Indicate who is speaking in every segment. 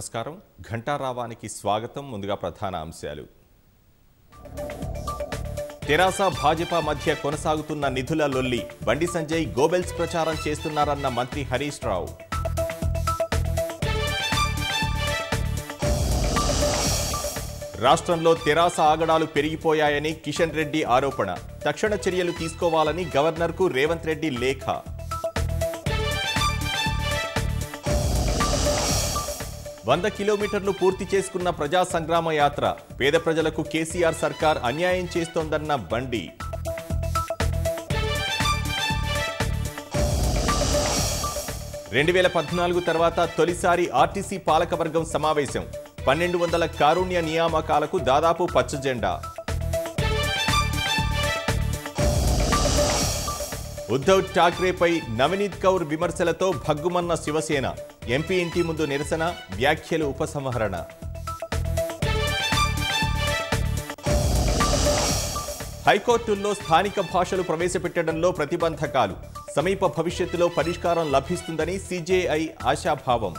Speaker 1: నమస్కారం ఘంటారావానికి స్వాగతం ముందుగా ప్రధాన అంశాలు తెరాస భాజపా మధ్య కొనసాగుతున్న నిధుల లొల్లి బండి సంజయ్ గోబెల్స్ ప్రచారం చేస్తున్నారన్న మంత్రి హరీష్ రావు రాష్ట్రంలో తెరాస ఆగడాలు పెరిగిపోయాయని కిషన్ రెడ్డి ఆరోపణ తక్షణ చర్యలు తీసుకోవాలని గవర్నర్కు రేవంత్ రెడ్డి లేఖ వంద కిలోమీటర్లు పూర్తి చేసుకున్న ప్రజా సంగ్రామ యాత్ర పేద ప్రజలకు కేసీఆర్ సర్కార్ అన్యాయం చేస్తోందన్న బండి రెండు వేల పద్నాలుగు తర్వాత తొలిసారి ఆర్టీసీ పాలకవర్గం సమావేశం పన్నెండు వందల కారుణ్య నియామకాలకు దాదాపు పచ్చజెండా ఉద్ధవ్ ఠాక్రేపై నవనీత్ కౌర్ విమర్శలతో భగ్గుమన్న శివసేన ఎంపీ ఇంటి ముందు నిరసన వ్యాఖ్యలు ఉపసంహరణ హైకోర్టుల్లో స్థానిక భాషలు ప్రవేశపెట్టడంలో ప్రతిబంధకాలు సమీప భవిష్యత్తులో పరిష్కారం లభిస్తుందని సిజేఐ ఆశాభావం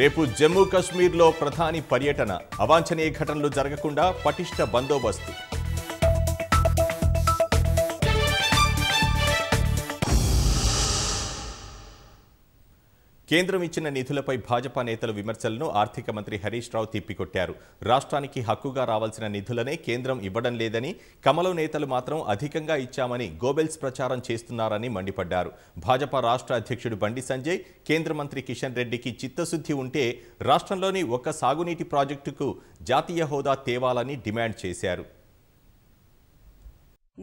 Speaker 1: రేపు జమ్మూ కశ్మీర్లో ప్రధాని పర్యటన అవాంఛనీయ ఘటనలు జరగకుండా పటిష్ట బందోబస్తు కేంద్రం ఇచ్చిన నిధులపై భాజపా నేతల విమర్శలను ఆర్థిక మంత్రి హరీష్ రావు తిప్పికొట్టారు రాష్ట్రానికి హక్కుగా రావాల్సిన నిధులనే కేంద్రం ఇవ్వడం లేదని కమలం నేతలు మాత్రం అధికంగా ఇచ్చామని గోబెల్స్ ప్రచారం చేస్తున్నారని మండిపడ్డారు భాజపా రాష్ట్ర అధ్యక్షుడు బండి సంజయ్ కేంద్ర మంత్రి కిషన్ రెడ్డికి చిత్తశుద్ధి ఉంటే రాష్ట్రంలోని ఒక్క సాగునీటి ప్రాజెక్టుకు జాతీయ హోదా తేవాలని డిమాండ్ చేశారు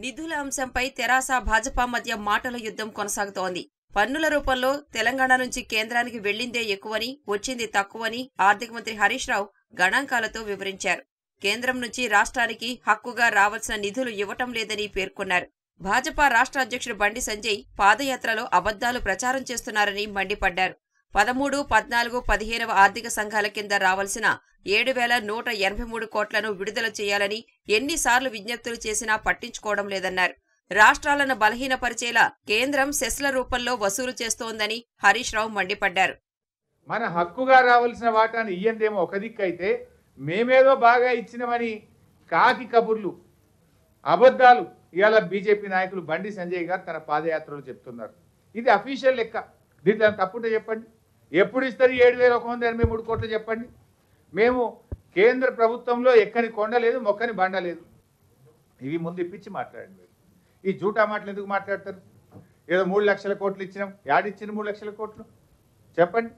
Speaker 2: నిధుల అంశంపై తెరాస భాజపా మధ్య మాటల యుద్ధం కొనసాగుతోంది పన్నుల రూపంలో తెలంగాణ నుంచి కేంద్రానికి వెళ్లిందే ఎక్కువని వచ్చింది తక్కువని ఆర్థిక మంత్రి హరీష్ రావు గణాంకాలతో వివరించారు కేంద్రం నుంచి రాష్ట్రానికి హక్కుగా రావాల్సిన నిధులు ఇవ్వటం లేదని పేర్కొన్నారు భాజపా రాష్ట్ర అధ్యక్షుడు బండి సంజయ్ పాదయాత్రలో అబద్దాలు ప్రచారం చేస్తున్నారని మండిపడ్డారు పదమూడు పద్నాలుగు పదిహేనవ ఆర్థిక సంఘాల కింద రావాల్సిన ఏడు వేల నూట ఎనభై మూడు కోట్లను విడుదల చేయాలని ఎన్నిసార్లు విజ్ఞప్తులు చేసినా పట్టించుకోవడం లేదన్నారు రాష్ట్రాలను బలహీనపరిచేలా కేంద్రం సెస్ల రూపంలో వసూలు చేస్తోందని హరీష్ రావు మండిపడ్డారు
Speaker 3: మన హక్కుగా రావాల్సిన వాటాను ఇయ్యందేమో ఒక దిక్కు అయితే మేమేదో బాగా ఇచ్చినమని కాకి కబుర్లు అబద్ధాలు ఇవాళ బీజేపీ నాయకులు బండి సంజయ్ గారు తన పాదయాత్రలో చెప్తున్నారు ఇది అఫీషియల్ లెక్క దీంట్లో తప్పుంటే చెప్పండి ఎప్పుడు ఇస్తారు ఏడు వేల ఒక వంద ఎనభై మూడు కోట్లు చెప్పండి మేము కేంద్ర ప్రభుత్వంలో ఎక్కని కొండలేదు మొక్కని బండలేదు ఇవి ముందు ఇప్పించి మాట్లాడండి ఈ జూటా మాటలు ఎందుకు మాట్లాడతారు ఏదో మూడు లక్షల కోట్లు ఇచ్చినాం యాడిచ్చిన మూడు లక్షల కోట్లు చెప్పండి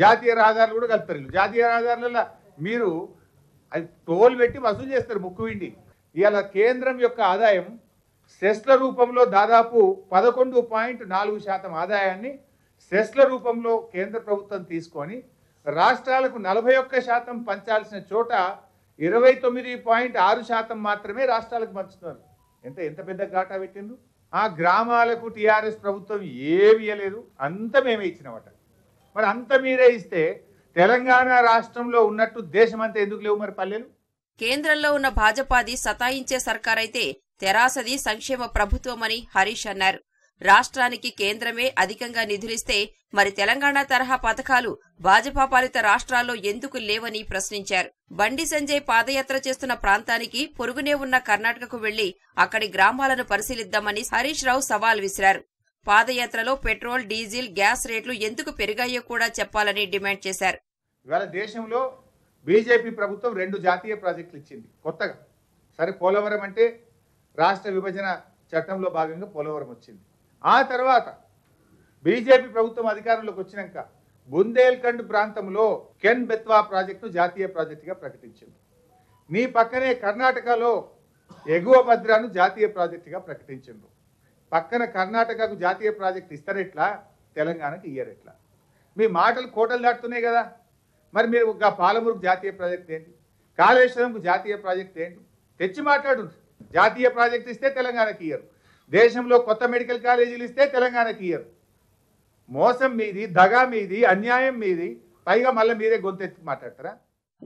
Speaker 3: జాతీయ రహదారులు కూడా కలుపుతారు జాతీయ రహదారులలో మీరు అది టోల్ పెట్టి వసూలు చేస్తారు ముక్కు విండి ఇలా కేంద్రం యొక్క ఆదాయం సెస్ల రూపంలో దాదాపు పదకొండు పాయింట్ నాలుగు శాతం ఆదాయాన్ని సెస్ల రూపంలో కేంద్ర ప్రభుత్వం తీసుకొని రాష్ట్రాలకు నలభై ఒక్క శాతం పంచాల్సిన చోట ఇరవై తొమ్మిది పాయింట్ ఆరు శాతం మాత్రమే రాష్ట్రాలకు పంచుతున్నారు ఎంత ఎంత పెద్ద ఘాటా పెట్టిండు ఆ గ్రామాలకు టీఆర్ఎస్ ప్రభుత్వం ఏమి ఇవ్వలేదు అంత మేమే ఇచ్చినమాట మరి అంత మీరే ఇస్తే తెలంగాణ రాష్ట్రంలో ఉన్నట్టు దేశమంతా ఎందుకు లేవు మరి పల్లెలు
Speaker 2: కేంద్రంలో ఉన్న భాజపాది సతాయించే సర్కారైతే తెరాసది సంక్షేమ ప్రభుత్వమని హరీష్ అన్నారు రాష్ట్రానికి కేంద్రమే అధికంగా నిధులిస్తే మరి తెలంగాణ తరహా పథకాలు భాజపా పాలిత రాష్ట్రాల్లో ఎందుకు లేవని ప్రశ్నించారు బండి సంజయ్ పాదయాత్ర చేస్తున్న ప్రాంతానికి పొరుగునే ఉన్న కర్ణాటకకు వెళ్లి అక్కడి గ్రామాలను పరిశీలిద్దామని హరీష్ రావు సవాల్ విసిరారు పాదయాత్రలో పెట్రోల్ డీజిల్ గ్యాస్ రేట్లు ఎందుకు పెరిగాయో కూడా చెప్పాలని డిమాండ్ చేశారు
Speaker 3: దేశంలో బీజేపీ ప్రభుత్వం రెండు జాతీయ ప్రాజెక్టులు ఇచ్చింది కొత్తగా సరే పోలవరం అంటే రాష్ట్ర విభజన చట్టంలో భాగంగా పోలవరం వచ్చింది ఆ తర్వాత బీజేపీ ప్రభుత్వం అధికారంలోకి వచ్చినాక బుందేల్ఖండ్ ప్రాంతంలో కెన్ బెత్వా ప్రాజెక్టును జాతీయ ప్రాజెక్టుగా ప్రకటించింది మీ పక్కనే కర్ణాటకలో ఎగువ భద్రాను జాతీయ ప్రాజెక్టుగా ప్రకటించిండ్రు పక్కన కర్ణాటకకు జాతీయ ప్రాజెక్టు ఇస్తారెట్లా తెలంగాణకు ఇయ్యరెట్లా మీ మాటలు కోటలు దాటుతున్నాయి కదా మరి మీరు ఒక పాలమూరుకు జాతీయ ప్రాజెక్ట్ ఏంటి కాళేశ్వరంకు జాతీయ ప్రాజెక్ట్ ఏంటి తెచ్చి మాట్లాడు జాతీయ ప్రాజెక్ట్ ఇస్తే తెలంగాణకి ఇయ్యరు దేశంలో కొత్త మెడికల్ కాలేజీలు ఇస్తే తెలంగాణకి ఇయ్యరు మోసం మీది దగా మీది అన్యాయం మీది పైగా మళ్ళీ మీరే గొంతెత్తి మాట్లాడతారా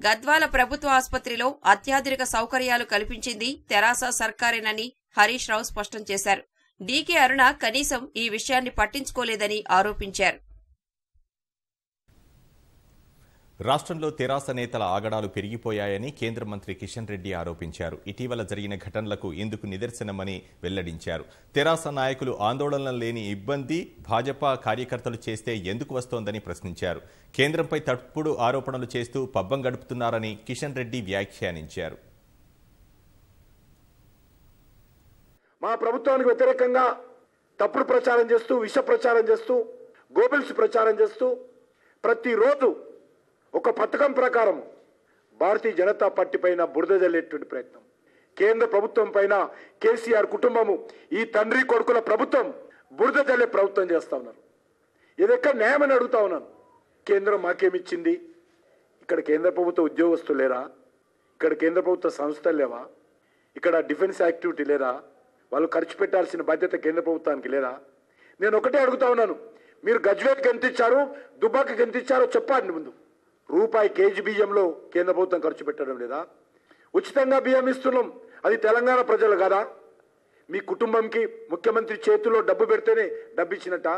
Speaker 2: గద్వాల ప్రభుత్వ ఆసుపత్రిలో అత్యాధునిక సౌకర్యాలు కల్పించింది తెరాస సర్కారేనని హరీష్ రావు స్పష్టం చేశారు డీకే అరుణ కనీసం ఈ విషయాన్ని పట్టించుకోలేదని ఆరోపించారు
Speaker 1: రాష్ట్రంలో తెరాస నేతల ఆగడాలు పెరిగిపోయాయని కేంద్ర మంత్రి కిషన్ రెడ్డి ఆరోపించారు ఇటీవల జరిగిన ఘటనలకు ఇందుకు నిదర్శనమని వెల్లడించారు తెరాస నాయకులు ఆందోళన లేని ఇబ్బంది భాజపా కార్యకర్తలు చేస్తే ఎందుకు వస్తోందని ప్రశ్నించారు కేంద్రంపై తప్పుడు ఆరోపణలు చేస్తూ పబ్బం గడుపుతున్నారని కిషన్ రెడ్డి వ్యాఖ్యానించారు
Speaker 3: మా ప్రభుత్వానికి వ్యతిరేకంగా తప్పుడు ప్రచారం చేస్తూ విష ప్రచారం చేస్తూ గోబెల్స్ ప్రచారం చేస్తూ ప్రతిరోజు ఒక పథకం ప్రకారం భారతీయ జనతా పార్టీ పైన బురద జల్లేటువంటి ప్రయత్నం కేంద్ర ప్రభుత్వం పైన కేసీఆర్ కుటుంబము ఈ తండ్రి కొడుకుల ప్రభుత్వం బురద జల్లే ప్రభుత్వం చేస్తా ఉన్నారు ఇది ఎక్కడ న్యాయమని అడుగుతా ఉన్నాను కేంద్రం మాకేమిచ్చింది ఇక్కడ కేంద్ర ప్రభుత్వ ఉద్యోగస్తులు లేరా ఇక్కడ కేంద్ర ప్రభుత్వ సంస్థలు లేవా ఇక్కడ డిఫెన్స్ యాక్టివిటీ లేరా వాళ్ళు ఖర్చు పెట్టాల్సిన బాధ్యత కేంద్ర ప్రభుత్వానికి లేదా నేను ఒకటే అడుగుతా ఉన్నాను మీరు ఇచ్చారు దుబాక్కి దుబ్బాకి ఇచ్చారో చెప్పండి ముందు రూపాయి కేజీ బియ్యంలో కేంద్ర ప్రభుత్వం ఖర్చు పెట్టడం లేదా ఉచితంగా బియ్యం ఇస్తున్నాం అది తెలంగాణ ప్రజలు కదా మీ కుటుంబంకి ముఖ్యమంత్రి చేతుల్లో డబ్బు పెడితేనే డబ్బు ఇచ్చినట్ట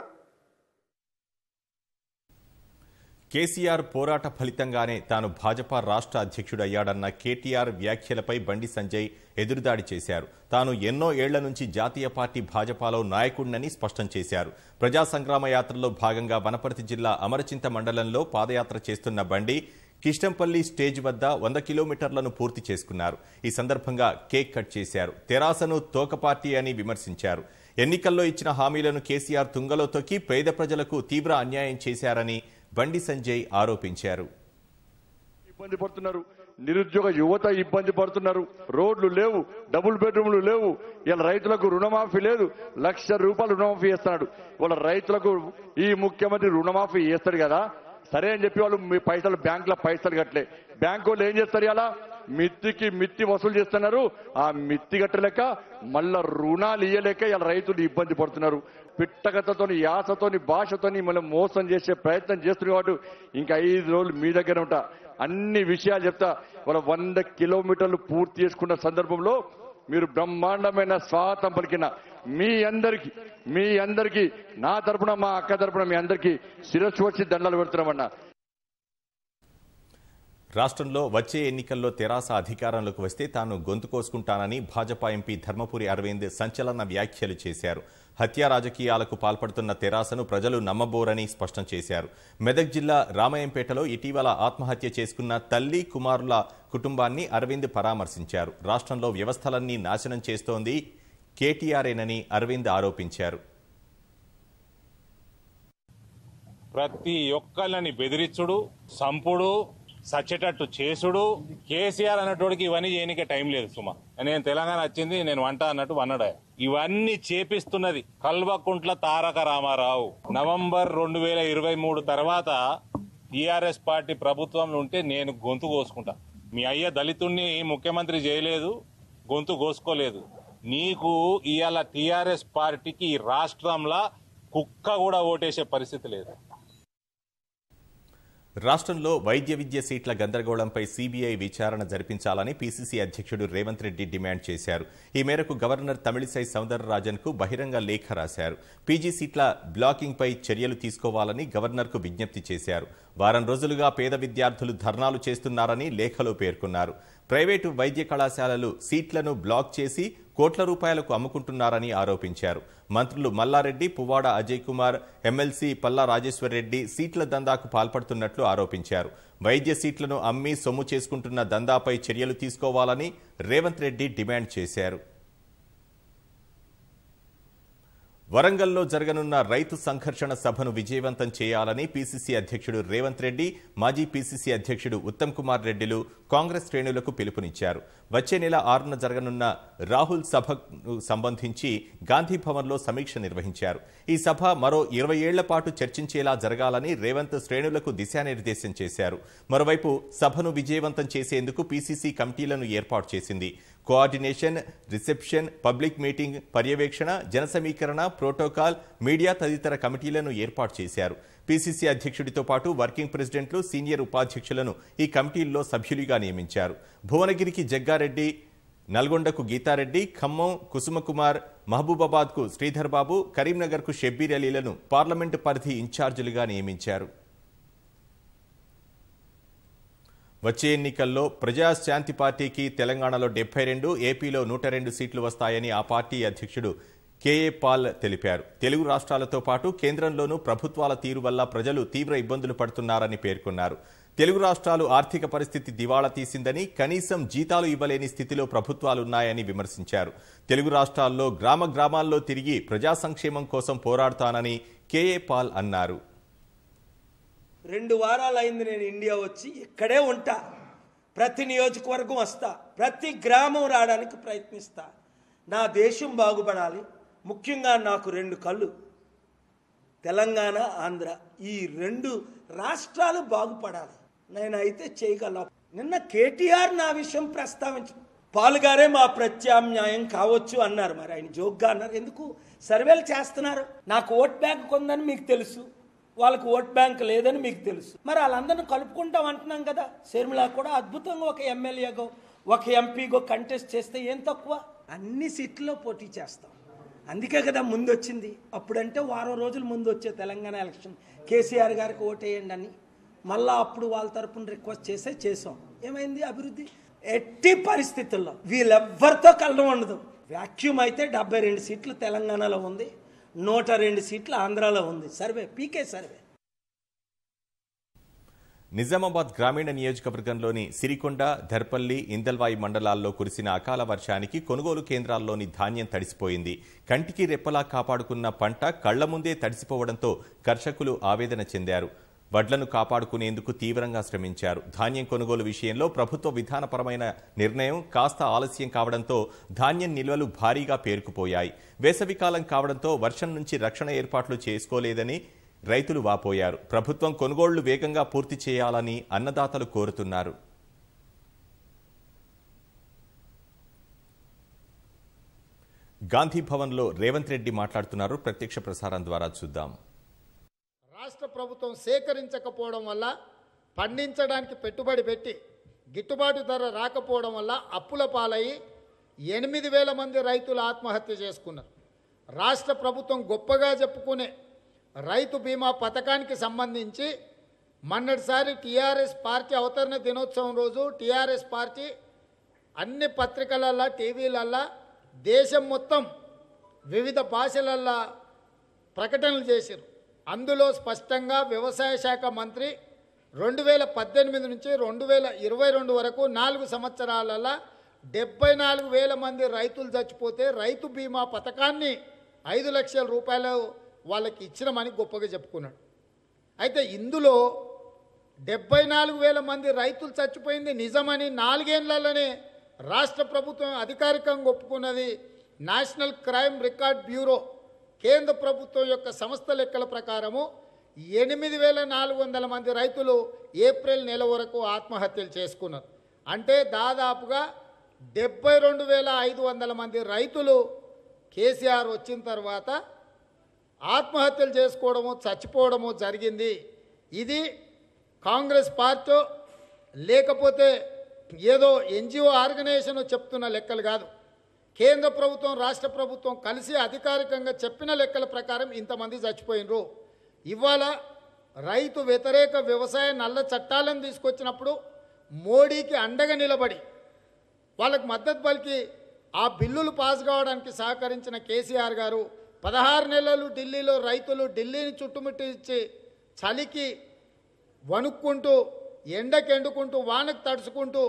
Speaker 1: కేసీఆర్ పోరాట ఫలితంగానే తాను భాజపా రాష్ట్ర అధ్యక్షుడయ్యాడన్న కేటీఆర్ వ్యాఖ్యలపై బండి సంజయ్ ఎదురుదాడి చేశారు తాను ఎన్నో ఏళ్ల నుంచి జాతీయ పార్టీ భాజపాలో నాయకుడినని స్పష్టం చేశారు ప్రజా సంగ్రామ యాత్రలో భాగంగా వనపర్తి జిల్లా అమరచింత మండలంలో పాదయాత్ర చేస్తున్న బండి కిష్టంపల్లి స్టేజ్ వద్ద వంద కిలోమీటర్లను పూర్తి చేసుకున్నారు ఈ సందర్భంగా కేక్ కట్ చేశారు తెరాసను తోక పార్టీ అని విమర్శించారు ఎన్నికల్లో ఇచ్చిన హామీలను కేసీఆర్ తుంగలో తొక్కి పేద ప్రజలకు తీవ్ర అన్యాయం చేశారని బండి సంజయ్ ఆరోపించారు ఇబ్బంది పడుతున్నారు నిరుద్యోగ యువత ఇబ్బంది పడుతున్నారు రోడ్లు లేవు డబుల్ బెడ్రూమ్లు లేవు ఇలా రైతులకు రుణమాఫీ లేదు లక్ష రూపాయలు రుణమాఫీ చేస్తున్నాడు వాళ్ళ రైతులకు ఈ ముఖ్యమంత్రి రుణమాఫీ చేస్తాడు కదా సరే అని చెప్పి వాళ్ళు మీ పైసలు బ్యాంకులో పైసలు కట్టలే బ్యాంకు వాళ్ళు ఏం చేస్తారు అలా మిత్తికి మిత్తి వసూలు చేస్తున్నారు ఆ మిత్తి కట్టలేక మళ్ళా రుణాలు ఇయ్యలేక ఇలా రైతులు ఇబ్బంది పడుతున్నారు పిట్టగతతోని యాసతోని భాషతోని మనం మోసం చేసే ప్రయత్నం చేస్తున్నాం కాబట్టి ఇంకా ఐదు రోజులు మీ దగ్గర ఉంటా అన్ని విషయాలు చెప్తా వాళ్ళ వంద కిలోమీటర్లు పూర్తి చేసుకున్న సందర్భంలో మీరు బ్రహ్మాండమైన స్వాతం పలికిన మీ అందరికి మీ అందరికీ నా తరపున మా అక్క తరపున మీ అందరికీ శిరస్సు వచ్చి దండలు పెడుతున్నామన్నా రాష్ట్రంలో వచ్చే ఎన్నికల్లో తెరాస అధికారంలోకి వస్తే తాను గొంతు కోసుకుంటానని భాజపా ఎంపీ ధర్మపురి అరవింద్ సంచలన వ్యాఖ్యలు చేశారు హత్యా రాజకీయాలకు పాల్పడుతున్న తెరాసను ప్రజలు నమ్మబోరని స్పష్టం చేశారు మెదక్ జిల్లా రామయంపేటలో ఇటీవల ఆత్మహత్య చేసుకున్న తల్లి కుమారుల కుటుంబాన్ని అరవింద్ పరామర్శించారు రాష్ట్రంలో వ్యవస్థలన్నీ నాశనం చేస్తోంది కేటీఆర్ఏనని అరవింద్ ఆరోపించారు
Speaker 3: ప్రతి ఒక్కళ్ళని బెదిరించుడు సంపుడు సచ్చేటట్టు
Speaker 1: చేసుడు కేసీఆర్ అన్నటోడికి ఇవన్నీ చేయనికే టైం లేదు సుమా నేను తెలంగాణ వచ్చింది నేను వంట అన్నట్టు వన్నడా ఇవన్నీ చేపిస్తున్నది కల్వకుంట్ల తారక రామారావు నవంబర్ రెండు వేల ఇరవై మూడు తర్వాత టీఆర్ఎస్ పార్టీ ప్రభుత్వంలో ఉంటే నేను గొంతు కోసుకుంటా మీ అయ్య దళితుణ్ణి ముఖ్యమంత్రి చేయలేదు గొంతు కోసుకోలేదు నీకు ఇవాళ టీఆర్ఎస్ పార్టీకి ఈ రాష్ట్రంలో కుక్క కూడా
Speaker 3: ఓటేసే పరిస్థితి లేదు
Speaker 1: రాష్ట్రంలో వైద్య విద్య సీట్ల గందరగోళంపై సీబీఐ విచారణ జరిపించాలని పీసీసీ అధ్యక్షుడు రేవంత్ రెడ్డి డిమాండ్ చేశారు ఈ మేరకు గవర్నర్ తమిళిసై సౌందరరాజన్ కు బహిరంగ లేఖ రాశారు పీజీ సీట్ల బ్లాకింగ్పై చర్యలు తీసుకోవాలని గవర్నర్కు విజ్ఞప్తి చేశారు వారం రోజులుగా పేద విద్యార్థులు ధర్నాలు చేస్తున్నారని లేఖలో పేర్కొన్నారు ప్రైవేటు వైద్య కళాశాలలు సీట్లను బ్లాక్ చేసి కోట్ల రూపాయలకు అమ్ముకుంటున్నారని ఆరోపించారు మంత్రులు మల్లారెడ్డి పువ్వాడ అజయ్ కుమార్ ఎమ్మెల్సీ పల్లా రెడ్డి సీట్ల దందాకు పాల్పడుతున్నట్లు ఆరోపించారు వైద్య సీట్లను అమ్మి సొమ్ము చేసుకుంటున్న దందాపై చర్యలు తీసుకోవాలని రేవంత్ రెడ్డి డిమాండ్ చేశారు వరంగల్లో జరగనున్న రైతు సంఘర్షణ సభను విజయవంతం చేయాలని పీసీసీ అధ్యక్షుడు రేవంత్ రెడ్డి మాజీ పీసీసీ అధ్యక్షుడు ఉత్తమ్ కుమార్ రెడ్డిలు కాంగ్రెస్ శ్రేణులకు పిలుపునిచ్చారు వచ్చే నెల ఆరున జరగనున్న రాహుల్ సభకు సంబంధించి గాంధీ సమీక్ష నిర్వహించారు ఈ సభ మరో ఇరవై ఏళ్ల పాటు చర్చించేలా జరగాలని రేవంత్ శ్రేణులకు దిశానిర్దేశం చేశారు మరోవైపు సభను విజయవంతం చేసేందుకు పిసిసి కమిటీలను ఏర్పాటు చేసింది కోఆర్డినేషన్ రిసెప్షన్ పబ్లిక్ మీటింగ్ పర్యవేక్షణ జనసమీకరణ ప్రోటోకాల్ మీడియా తదితర కమిటీలను ఏర్పాటు చేశారు పీసీసీ అధ్యక్షుడితో పాటు వర్కింగ్ ప్రెసిడెంట్లు సీనియర్ ఉపాధ్యక్షులను ఈ కమిటీల్లో సభ్యులుగా నియమించారు భువనగిరికి జగ్గారెడ్డి నల్గొండకు గీతారెడ్డి ఖమ్మం కుసుమకుమార్ మహబూబాబాద్కు శ్రీధర్బాబు కరీంనగర్కు షబ్బీర్ అలీలను పార్లమెంటు పరిధి ఇన్ఛార్జీలుగా నియమించారు వచ్చే ఎన్నికల్లో ప్రజాశాంతి పార్టీకి తెలంగాణలో డెబ్బై రెండు ఏపీలో నూట రెండు సీట్లు వస్తాయని ఆ పార్టీ అధ్యక్షుడు కేఏ పాల్ తెలిపారు తెలుగు రాష్ట్రాలతో పాటు కేంద్రంలోనూ ప్రభుత్వాల తీరు వల్ల ప్రజలు తీవ్ర ఇబ్బందులు పడుతున్నారని పేర్కొన్నారు తెలుగు రాష్ట్రాలు ఆర్థిక పరిస్థితి దివాళా తీసిందని కనీసం జీతాలు ఇవ్వలేని స్థితిలో ప్రభుత్వాలున్నాయని విమర్శించారు తెలుగు రాష్ట్రాల్లో గ్రామ గ్రామాల్లో తిరిగి ప్రజా సంక్షేమం కోసం పోరాడుతానని కేఏ పాల్ అన్నారు
Speaker 4: రెండు వారాలు అయింది నేను ఇండియా వచ్చి ఇక్కడే ఉంటా ప్రతి నియోజకవర్గం వస్తా ప్రతి గ్రామం రావడానికి ప్రయత్నిస్తా నా దేశం బాగుపడాలి ముఖ్యంగా నాకు రెండు కళ్ళు తెలంగాణ ఆంధ్ర ఈ రెండు రాష్ట్రాలు బాగుపడాలి నేనైతే చేయగల నిన్న కేటీఆర్ నా విషయం ప్రస్తావించ పాలుగారే మా ప్రత్యామ్నాయం కావచ్చు అన్నారు మరి ఆయన జోక్గా అన్నారు ఎందుకు సర్వేలు చేస్తున్నారు నాకు ఓట్ బ్యాంక్ కొందని మీకు తెలుసు వాళ్ళకి ఓట్ బ్యాంక్ లేదని మీకు తెలుసు మరి వాళ్ళందరినీ కలుపుకుంటాం అంటున్నాం కదా షర్మిల కూడా అద్భుతంగా ఒక ఎమ్మెల్యేగో ఒక ఎంపీగో కంటెస్ట్ చేస్తే ఏం తక్కువ అన్ని సీట్లలో పోటీ చేస్తాం అందుకే కదా ముందు వచ్చింది అప్పుడంటే వారం రోజుల ముందు వచ్చే తెలంగాణ ఎలక్షన్ కేసీఆర్ గారికి ఓటేయండి అని మళ్ళా అప్పుడు వాళ్ళ తరపున రిక్వెస్ట్ చేసే చేసాం ఏమైంది అభివృద్ధి ఎట్టి పరిస్థితుల్లో వీళ్ళెవ్వరితో కలడం ఉండదు వ్యాక్యూమ్ అయితే డెబ్బై రెండు సీట్లు తెలంగాణలో ఉంది నూట రెండు సీట్లు ఆంధ్రాలో ఉంది సర్వే పీకే సర్వే
Speaker 1: నిజామాబాద్ గ్రామీణ నియోజకవర్గంలోని సిరికొండ ధర్పల్లి ఇందల్వాయి మండలాల్లో కురిసిన అకాల వర్షానికి కొనుగోలు కేంద్రాల్లోని ధాన్యం తడిసిపోయింది కంటికి రెప్పలా కాపాడుకున్న పంట కళ్ల ముందే తడిసిపోవడంతో కర్షకులు ఆవేదన చెందారు వడ్లను కాపాడుకునేందుకు తీవ్రంగా శ్రమించారు ధాన్యం కొనుగోలు విషయంలో ప్రభుత్వ విధానపరమైన నిర్ణయం కాస్త ఆలస్యం కావడంతో ధాన్యం నిల్వలు భారీగా పేరుకుపోయాయి వేసవికాలం కావడంతో వర్షం నుంచి రక్షణ ఏర్పాట్లు చేసుకోలేదని రైతులు వాపోయారు ప్రభుత్వం కొనుగోళ్లు వేగంగా పూర్తి చేయాలని అన్నదాతలు కోరుతున్నారు గాంధీభవన్లో రేవంత్ రెడ్డి మాట్లాడుతున్నారు ప్రత్యక్ష ప్రసారం ద్వారా చూద్దాం
Speaker 5: రాష్ట్ర ప్రభుత్వం సేకరించకపోవడం వల్ల పండించడానికి పెట్టుబడి పెట్టి గిట్టుబాటు ధర రాకపోవడం వల్ల అప్పుల పాలయ్యి ఎనిమిది వేల మంది రైతులు ఆత్మహత్య చేసుకున్నారు రాష్ట్ర ప్రభుత్వం గొప్పగా చెప్పుకునే రైతు బీమా పథకానికి సంబంధించి మొన్నటిసారి టీఆర్ఎస్ పార్టీ అవతరణ దినోత్సవం రోజు టీఆర్ఎస్ పార్టీ అన్ని పత్రికలల్లా టీవీలల్లా దేశం మొత్తం వివిధ భాషలల్లా ప్రకటనలు చేశారు అందులో స్పష్టంగా వ్యవసాయ శాఖ మంత్రి రెండు వేల పద్దెనిమిది నుంచి రెండు వేల ఇరవై రెండు వరకు నాలుగు సంవత్సరాలలో డెబ్బై నాలుగు వేల మంది రైతులు చచ్చిపోతే రైతు బీమా పథకాన్ని ఐదు లక్షల రూపాయలు వాళ్ళకి ఇచ్చినమని గొప్పగా చెప్పుకున్నాడు అయితే ఇందులో డెబ్బై నాలుగు వేల మంది రైతులు చచ్చిపోయింది నిజమని నాలుగేళ్లలోనే రాష్ట్ర ప్రభుత్వం అధికారికంగా ఒప్పుకున్నది నేషనల్ క్రైమ్ రికార్డ్ బ్యూరో కేంద్ర ప్రభుత్వం యొక్క సంస్థ లెక్కల ప్రకారము ఎనిమిది వేల నాలుగు వందల మంది రైతులు ఏప్రిల్ నెల వరకు ఆత్మహత్యలు చేసుకున్నారు అంటే దాదాపుగా డెబ్బై రెండు వేల ఐదు వందల మంది రైతులు కేసీఆర్ వచ్చిన తర్వాత ఆత్మహత్యలు చేసుకోవడము చచ్చిపోవడము జరిగింది ఇది కాంగ్రెస్ పార్టీ లేకపోతే ఏదో ఎన్జిఓ ఆర్గనైజేషన్ చెప్తున్న లెక్కలు కాదు కేంద్ర ప్రభుత్వం రాష్ట్ర ప్రభుత్వం కలిసి అధికారికంగా చెప్పిన లెక్కల ప్రకారం ఇంతమంది చచ్చిపోయినరు ఇవాళ రైతు వ్యతిరేక వ్యవసాయ నల్ల చట్టాలను తీసుకొచ్చినప్పుడు మోడీకి అండగా నిలబడి వాళ్ళకు మద్దతు పలికి ఆ బిల్లులు పాస్ కావడానికి సహకరించిన కేసీఆర్ గారు పదహారు నెలలు ఢిల్లీలో రైతులు ఢిల్లీని చుట్టుముట్టించి చలికి వణుక్కుంటూ ఎండకెండుకుంటూ వానకు తడుచుకుంటూ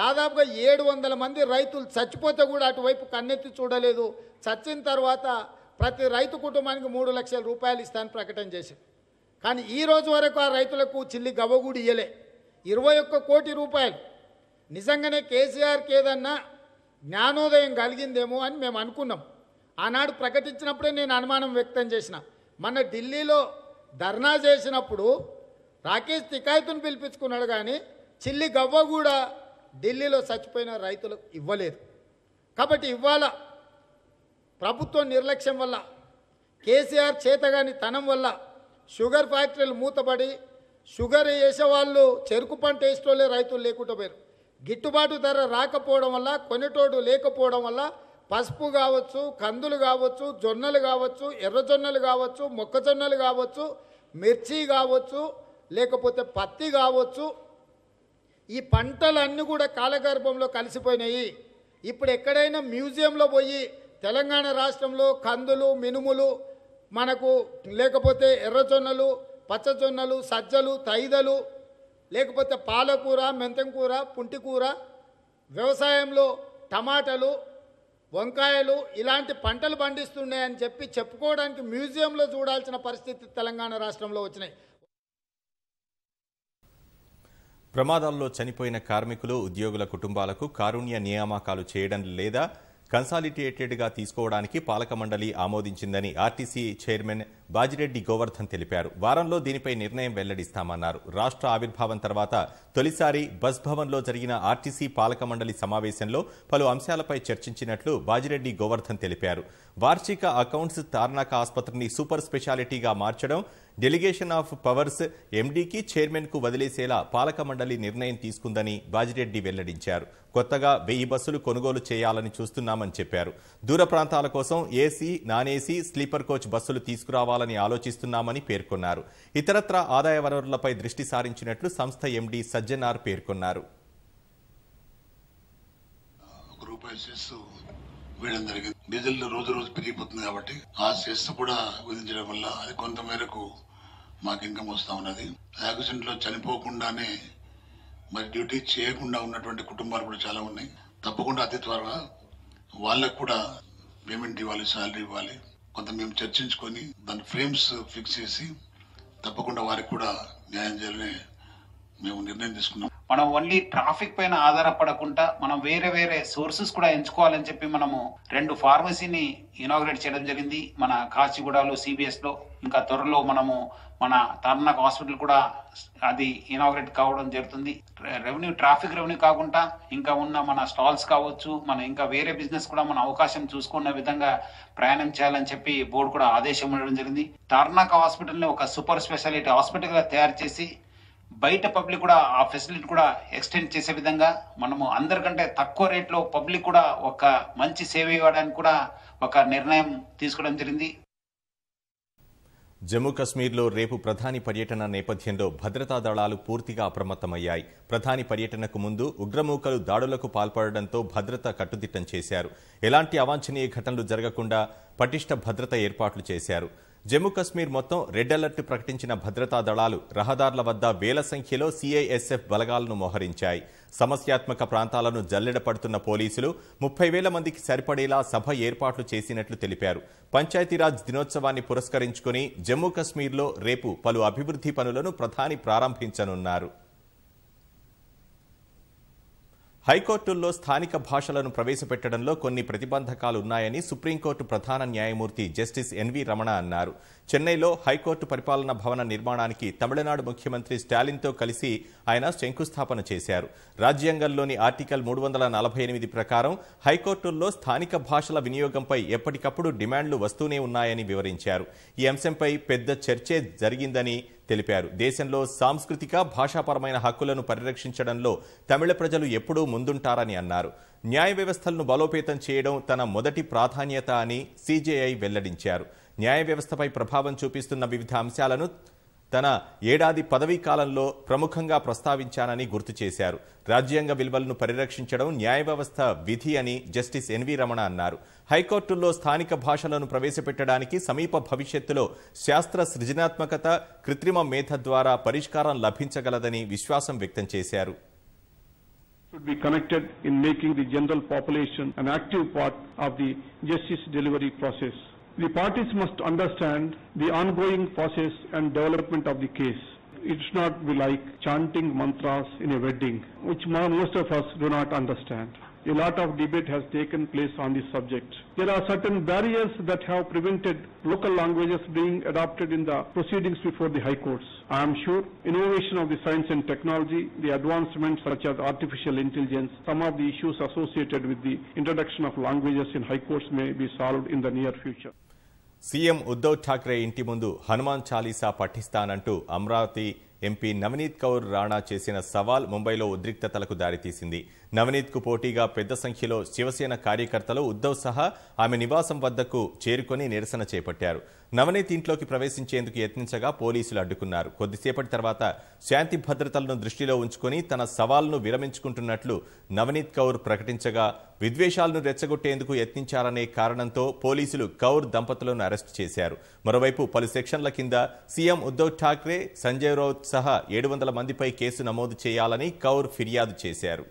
Speaker 5: దాదాపుగా ఏడు వందల మంది రైతులు చచ్చిపోతే కూడా అటువైపు కన్నెత్తి చూడలేదు చచ్చిన తర్వాత ప్రతి రైతు కుటుంబానికి మూడు లక్షల రూపాయలు ఇస్తాను ప్రకటన చేశారు కానీ ఈ రోజు వరకు ఆ రైతులకు చిల్లి గవ్వగూడి ఇయ్యలే ఇరవై ఒక్క కోటి రూపాయలు నిజంగానే కేసీఆర్కి ఏదన్నా జ్ఞానోదయం కలిగిందేమో అని మేము అనుకున్నాం ఆనాడు ప్రకటించినప్పుడే నేను అనుమానం వ్యక్తం చేసిన మన ఢిల్లీలో ధర్నా చేసినప్పుడు రాకేష్ తికాయతును పిలిపించుకున్నాడు కానీ చిల్లి గవ్వ కూడా ఢిల్లీలో చచ్చిపోయిన రైతులకు ఇవ్వలేదు కాబట్టి ఇవాళ ప్రభుత్వం నిర్లక్ష్యం వల్ల కేసీఆర్ చేతగాని తనం వల్ల షుగర్ ఫ్యాక్టరీలు మూతపడి షుగర్ వేసేవాళ్ళు చెరుకు పంట వేసుకోలే రైతులు లేకుండా పోయారు గిట్టుబాటు ధర రాకపోవడం వల్ల కొనేటోడు లేకపోవడం వల్ల పసుపు కావచ్చు కందులు కావచ్చు జొన్నలు కావచ్చు ఎర్రజొన్నలు కావచ్చు మొక్కజొన్నలు కావచ్చు మిర్చి కావచ్చు లేకపోతే పత్తి కావచ్చు ఈ పంటలన్నీ కూడా కాలగర్భంలో కలిసిపోయినాయి ఇప్పుడు ఎక్కడైనా మ్యూజియంలో పోయి తెలంగాణ రాష్ట్రంలో కందులు మినుములు మనకు లేకపోతే ఎర్రజొన్నలు పచ్చజొన్నలు సజ్జలు తైదలు లేకపోతే పాలకూర మెంతంకూర పుంటికూర వ్యవసాయంలో టమాటాలు వంకాయలు ఇలాంటి పంటలు పండిస్తున్నాయని చెప్పి చెప్పుకోవడానికి మ్యూజియంలో చూడాల్సిన పరిస్థితి తెలంగాణ రాష్ట్రంలో వచ్చినాయి
Speaker 1: ప్రమాదాల్లో చనిపోయిన కార్మికులు ఉద్యోగుల కుటుంబాలకు కారుణ్య నియామకాలు చేయడం లేదా కన్సాలిటేటెడ్గా తీసుకోవడానికి పాలక మండలి ఆమోదించిందని ఆర్టీసీ చైర్మన్ బాజిరెడ్డి గోవర్ధన్ తెలిపారు వారంలో దీనిపై నిర్ణయం వెల్లడిస్తామన్నారు రాష్ట్ర ఆవిర్భావం తర్వాత తొలిసారి బస్ భవన్లో జరిగిన ఆర్టీసీ పాలక మండలి సమావేశంలో పలు అంశాలపై చర్చించినట్లు బాజిరెడ్డి గోవర్ధన్ తెలిపారు వార్షిక అకౌంట్స్ తార్నాక ఆసుపత్రిని సూపర్ స్పెషాలిటీగా మార్చడం డెలిగేషన్ ఆఫ్ పవర్స్ ఎండీకి చైర్మన్కు వదిలేసేలా పాలక మండలి నిర్ణయం తీసుకుందని బాజిరెడ్డి వెల్లడించారు కొత్తగా వెయ్యి బస్సులు కొనుగోలు చేయాలని చూస్తున్నామని చెప్పారు దూర ప్రాంతాల కోసం AC non AC sleeper coach బస్సులు తీసుకురావాలి చేసుకోవాలని ఆలోచిస్తున్నామని పేర్కొన్నారు ఇతరత్ర ఆదాయ వనరులపై దృష్టి సారించినట్లు సంస్థ ఎండీ సజ్జనార్ పేర్కొన్నారు
Speaker 3: వీళ్ళందరికీ డీజిల్ రోజు రోజు పెరిగిపోతుంది కాబట్టి ఆ సెస్ కూడా విధించడం వల్ల అది కొంత మేరకు
Speaker 5: మాకు ఇన్కమ్ వస్తూ ఉన్నది యాక్సిడెంట్లో చనిపోకుండానే మరి డ్యూటీ చేయకుండా ఉన్నటువంటి కుటుంబాలు కూడా చాలా ఉన్నాయి తప్పకుండా అతి త్వరగా వాళ్ళకు కూడా
Speaker 3: పేమెంట్ ఇవ్వాలి శాలరీ ఇవ్వాలి కొంత మేము చర్చించుకొని దాని ఫ్రేమ్స్ ఫిక్స్ చేసి తప్పకుండా వారికి కూడా న్యాయం చేయాలని మేము నిర్ణయం తీసుకున్నాం మనం ఓన్లీ ట్రాఫిక్ పైన ఆధారపడకుండా మనం వేరే వేరే సోర్సెస్ కూడా ఎంచుకోవాలని చెప్పి మనము రెండు ఫార్మసీని ఇనాగ్రేట్ చేయడం జరిగింది మన కాచిగూడలో సిబిఎస్లో ఇంకా త్వరలో మనము మన తర్నాక్ హాస్పిటల్ కూడా అది ఇనాగ్రేట్ కావడం జరుగుతుంది రెవెన్యూ ట్రాఫిక్ రెవెన్యూ కాకుండా ఇంకా ఉన్న మన స్టాల్స్ కావచ్చు మన ఇంకా వేరే బిజినెస్ కూడా మన అవకాశం చూసుకున్న విధంగా ప్రయాణం చేయాలని చెప్పి బోర్డు కూడా ఆదేశం ఉండడం జరిగింది తార్నాక్ హాస్పిటల్ని ఒక సూపర్ స్పెషాలిటీ హాస్పిటల్గా తయారు చేసి బయట పబ్లిక్ కూడా ఆ ఫెసిలిటీ కూడా ఎక్స్టెండ్ చేసే విధంగా మనము అందరికంటే తక్కువ రేట్లో పబ్లిక్ కూడా ఒక మంచి సేవ ఇవ్వడానికి కూడా ఒక నిర్ణయం తీసుకోవడం జరిగింది
Speaker 1: జమ్మూ కశ్మీర్లో రేపు ప్రధాని పర్యటన నేపథ్యంలో భద్రతా దళాలు పూర్తిగా అప్రమత్తమయ్యాయి ప్రధాని పర్యటనకు ముందు ఉగ్రమూకలు దాడులకు పాల్పడడంతో భద్రత కట్టుదిట్టం చేశారు ఎలాంటి అవాంఛనీయ ఘటనలు జరగకుండా పటిష్ట భద్రత ఏర్పాట్లు చేశారు జమ్మూ కశ్మీర్ మొత్తం రెడ్ అలర్ట్ ప్రకటించిన భద్రతా దళాలు రహదారుల వద్ద వేల సంఖ్యలో సిఐఎస్ఎఫ్ బలగాలను మోహరించాయి సమస్యాత్మక ప్రాంతాలను జల్లెడ పడుతున్న పోలీసులు ముప్పై వేల మందికి సరిపడేలా సభ ఏర్పాట్లు చేసినట్లు తెలిపారు పంచాయతీరాజ్ దినోత్సవాన్ని పురస్కరించుకుని జమ్మూ కశ్మీర్లో రేపు పలు అభివృద్ధి పనులను ప్రధాని ప్రారంభించనున్నారు హైకోర్టుల్లో స్థానిక భాషలను ప్రవేశపెట్టడంలో కొన్ని ప్రతిబంధకాలు ఉన్నాయని సుప్రీంకోర్టు ప్రధాన న్యాయమూర్తి జస్టిస్ ఎన్వి రమణ అన్నారు చెన్నైలో హైకోర్టు పరిపాలన భవన నిర్మాణానికి తమిళనాడు ముఖ్యమంత్రి స్టాలిన్తో కలిసి ఆయన శంకుస్థాపన చేశారు రాజ్యాంగంలోని ఆర్టికల్ మూడు వందల నలభై ఎనిమిది ప్రకారం హైకోర్టుల్లో స్థానిక భాషల వినియోగంపై ఎప్పటికప్పుడు డిమాండ్లు వస్తూనే ఉన్నాయని వివరించారు ఈ అంశంపై పెద్ద చర్చే జరిగిందని తెలిపారు దేశంలో సాంస్కృతిక భాషాపరమైన హక్కులను పరిరక్షించడంలో తమిళ ప్రజలు ఎప్పుడూ ముందుంటారని అన్నారు న్యాయ వ్యవస్థలను బలోపేతం చేయడం తన మొదటి ప్రాధాన్యత అని సీజేఐ వెల్లడించారు న్యాయ వ్యవస్థపై ప్రభావం చూపిస్తున్న వివిధ అంశాలను తన ఏడాది పదవీ కాలంలో ప్రముఖంగా ప్రస్తావించానని గుర్తు చేశారు రాజ్యాంగ విలువలను పరిరక్షించడం న్యాయ వ్యవస్థ విధి అని జస్టిస్ ఎన్వి రమణ అన్నారు హైకోర్టుల్లో స్థానిక భాషలను ప్రవేశపెట్టడానికి సమీప భవిష్యత్తులో శాస్త్ర సృజనాత్మకత కృత్రిమ మేధ ద్వారా పరిష్కారం లభించగలదని విశ్వాసం వ్యక్తం చేశారు
Speaker 3: should be connected in making the general population an active part of the justice delivery process. The parties must understand the ongoing process and development of the case. It should not be like chanting mantras in a wedding, which most of us do not understand. A lot of debate has taken place on this subject. There are certain barriers that have prevented local languages being adopted in the proceedings before the high courts. I am sure innovation of the science and technology, the advancements such as artificial intelligence, some of the issues associated with the introduction of languages in high courts may be solved in the near future.
Speaker 1: CM Uddhav Thackeray ఇంటి ముందు హనుమాన్ చాలీసా పఠిస్తానంటూ Amaravati MP Navneet Kaur Rana చేసిన సవాల్ ముంబైలో ఉద్రిక్తతలకు దారితీసింది నవనీత్కు పోటీగా పెద్ద సంఖ్యలో శివసేన కార్యకర్తలు ఉద్దవ్ సహా ఆమె నివాసం వద్దకు చేరుకొని నిరసన చేపట్టారు నవనీత్ ఇంట్లోకి ప్రవేశించేందుకు యత్నించగా పోలీసులు అడ్డుకున్నారు కొద్దిసేపటి తర్వాత శాంతి భద్రతలను దృష్టిలో ఉంచుకొని తన సవాల్ను విరమించుకుంటున్నట్లు నవనీత్ కౌర్ ప్రకటించగా విద్వేషాలను రెచ్చగొట్టేందుకు యత్నించారనే కారణంతో పోలీసులు కౌర్ దంపతులను అరెస్టు చేశారు మరోవైపు పలు సెక్షన్ల కింద సీఎం ఉద్దవ్ ఠాక్రే సంజయ్ రౌత్ సహా ఏడు వందల మందిపై కేసు నమోదు చేయాలని కౌర్ ఫిర్యాదు చేశారు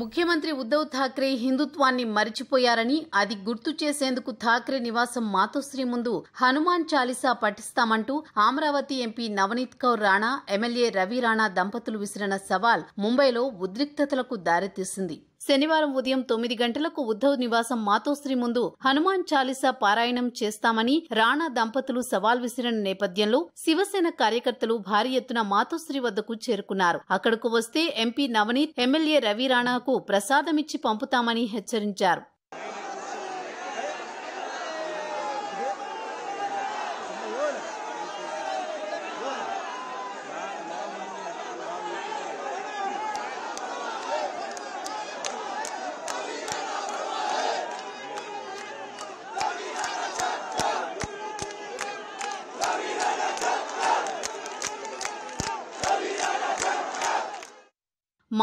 Speaker 6: ముఖ్యమంత్రి ఉద్దవ్ థాక్రే హిందుత్వాన్ని మరిచిపోయారని అది గుర్తు చేసేందుకు థాక్రే నివాసం మాతోశ్రీ ముందు హనుమాన్ చాలీసా పఠిస్తామంటూ అమరావతి ఎంపీ నవనీత్ కౌర్ రాణా ఎమ్మెల్యే రవి రాణా దంపతులు విసిరిన సవాల్ ముంబైలో ఉద్రిక్తతలకు దారితీసింది శనివారం ఉదయం తొమ్మిది గంటలకు ఉద్దవ్ నివాసం మాతోశ్రీ ముందు హనుమాన్ చాలీసా పారాయణం చేస్తామని రాణా దంపతులు సవాల్ విసిరిన నేపథ్యంలో శివసేన కార్యకర్తలు భారీ ఎత్తున మాతోశ్రీ వద్దకు చేరుకున్నారు అక్కడకు వస్తే ఎంపీ నవనీత్ ఎమ్మెల్యే రవి రాణాకు ప్రసాదమిచ్చి పంపుతామని హెచ్చరించారు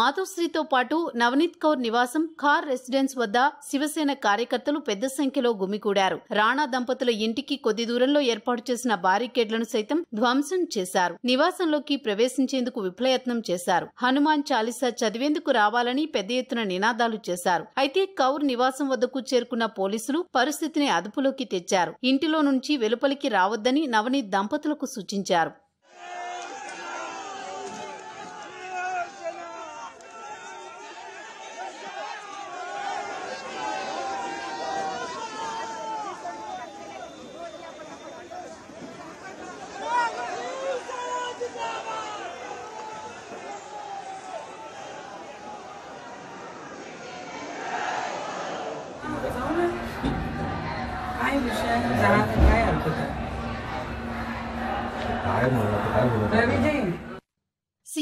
Speaker 6: మాధుశ్రీతో పాటు నవనీత్ కౌర్ నివాసం ఖార్ రెసిడెన్స్ వద్ద శివసేన కార్యకర్తలు పెద్ద సంఖ్యలో గుమికూడారు రాణా దంపతుల ఇంటికి కొద్ది దూరంలో ఏర్పాటు చేసిన బారికేడ్లను సైతం ధ్వంసం చేశారు నివాసంలోకి ప్రవేశించేందుకు విఫలయత్నం చేశారు హనుమాన్ చాలీసా చదివేందుకు రావాలని పెద్ద ఎత్తున నినాదాలు చేశారు అయితే కౌర్ నివాసం వద్దకు చేరుకున్న పోలీసులు పరిస్థితిని అదుపులోకి తెచ్చారు ఇంటిలో నుంచి వెలుపలికి రావద్దని నవనీత్ దంపతులకు సూచించారు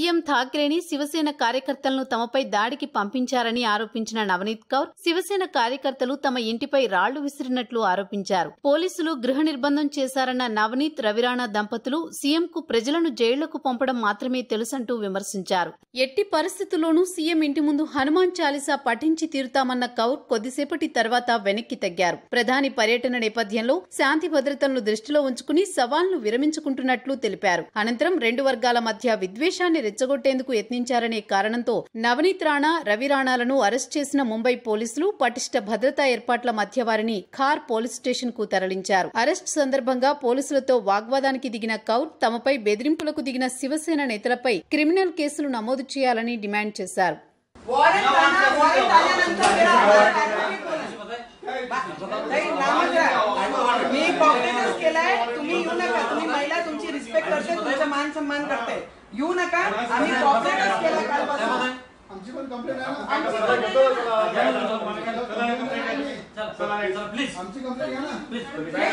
Speaker 6: సీఎం థాక్రేని శివసేన కార్యకర్తలను తమపై దాడికి పంపించారని ఆరోపించిన నవనీత్ కౌర్ శివసేన కార్యకర్తలు తమ ఇంటిపై రాళ్లు విసిరినట్లు ఆరోపించారు పోలీసులు గృహ నిర్బంధం చేశారన్న నవనీత్ రవిరాణా దంపతులు సీఎంకు ప్రజలను జైళ్లకు పంపడం మాత్రమే తెలుసంటూ విమర్శించారు ఎట్టి పరిస్థితుల్లోనూ సీఎం ఇంటి ముందు హనుమాన్ చాలీసా పఠించి తీరుతామన్న కౌర్ కొద్దిసేపటి తర్వాత వెనక్కి తగ్గారు ప్రధాని పర్యటన నేపథ్యంలో శాంతి భద్రతలను దృష్టిలో ఉంచుకుని సవాల్ను విరమించుకుంటున్నట్లు తెలిపారు అనంతరం రెండు వర్గాల మధ్య విద్వేషాన్ని రెచ్చగొట్టేందుకు యత్నించారనే కారణంతో నవనీత్ రాణా రవి రాణాలను అరెస్ట్ చేసిన ముంబై పోలీసులు పటిష్ట భద్రతా ఏర్పాట్ల మధ్య వారిని ఖార్ పోలీస్ స్టేషన్ కు తరలించారు అరెస్ట్ సందర్భంగా పోలీసులతో వాగ్వాదానికి దిగిన కౌర్ తమపై బెదిరింపులకు దిగిన శివసేన నేతలపై క్రిమినల్ కేసులు నమోదు చేయాలని డిమాండ్ చేశారు
Speaker 4: మీ केलाय तुम्ही येऊ नका तुम्ही महिला तुमची रिस्पेक्ट करते तुमचा मान सन्मान करते येऊ नका आम्ही कॉपरेटच केला कालपासून
Speaker 3: आमची पण कंप्लेंट
Speaker 4: आहे ना आमची
Speaker 5: कंप्लेंट आहे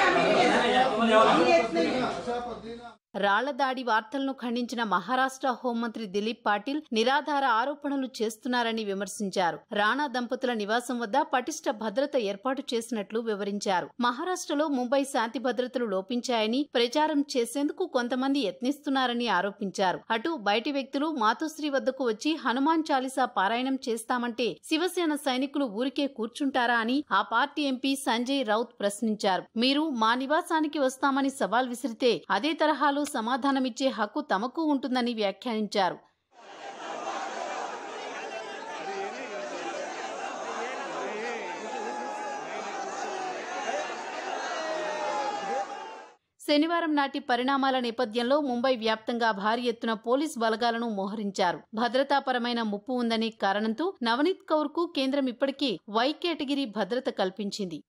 Speaker 5: ना
Speaker 6: రాళ్ల దాడి వార్తలను ఖండించిన మహారాష్ట్ర హోంమంత్రి దిలీప్ పాటిల్ నిరాధార ఆరోపణలు చేస్తున్నారని విమర్శించారు రాణా దంపతుల నివాసం వద్ద పటిష్ట భద్రత ఏర్పాటు చేసినట్లు వివరించారు మహారాష్ట్రలో ముంబై శాంతి భద్రతలు లోపించాయని ప్రచారం చేసేందుకు కొంతమంది యత్నిస్తున్నారని ఆరోపించారు అటు బయటి వ్యక్తులు మాతోశ్రీ వద్దకు వచ్చి హనుమాన్ చాలీసా పారాయణం చేస్తామంటే శివసేన సైనికులు ఊరికే కూర్చుంటారా అని ఆ పార్టీ ఎంపీ సంజయ్ రౌత్ ప్రశ్నించారు మీరు మా నివాసానికి వస్తామని సవాల్ విసిరితే అదే తరహాలో ప్రశ్నలకు సమాధానమిచ్చే హక్కు తమకు ఉంటుందని వ్యాఖ్యానించారు శనివారం నాటి పరిణామాల నేపథ్యంలో ముంబై వ్యాప్తంగా భారీ ఎత్తున పోలీస్ బలగాలను మోహరించారు భద్రతాపరమైన ముప్పు ఉందని కారణంతో నవనీత్ కౌర్ కు కేంద్రం ఇప్పటికీ వై కేటగిరీ భద్రత కల్పించింది